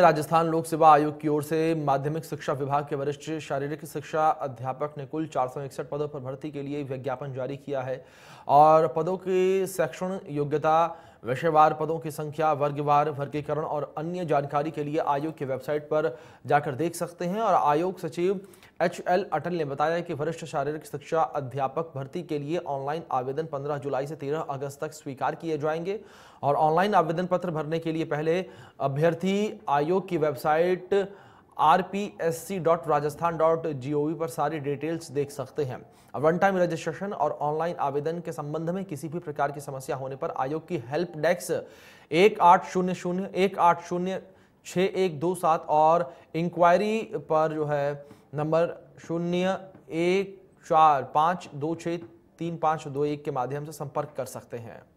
राजस्थान लोक सेवा आयोग की ओर से माध्यमिक शिक्षा विभाग के वरिष्ठ शारीरिक शिक्षा अध्यापक ने कुल चार पदों पर भर्ती के लिए विज्ञापन जारी किया है और पदों की शैक्षणिक योग्यता विषयवार पदों की संख्या वर्गवार वर्गीकरण और अन्य जानकारी के लिए आयोग की वेबसाइट पर जाकर देख सकते हैं और आयोग सचिव एच एल अटल ने बताया कि वरिष्ठ शारीरिक शिक्षा अध्यापक भर्ती के लिए ऑनलाइन आवेदन 15 जुलाई से 13 अगस्त तक स्वीकार किए जाएंगे और ऑनलाइन आवेदन पत्र भरने के लिए पहले अभ्यर्थी आयोग की website R P S C dot Rajasthan dot G O V पर सारी डिटेल्स देख सकते हैं वन टाइम रजिस्ट्रेशन और ऑनलाइन आवेदन के संबंध में किसी भी प्रकार की समस्या होने पर आयोग की हेल्प डेस्क एक आठ शून्य शून्य एक आठ शून्य छः एक दो सात और इंक्वायरी पर जो है नंबर शून्य एक चार पाँच दो छः तीन पाँच दो एक के माध्यम से संपर्क कर सकते हैं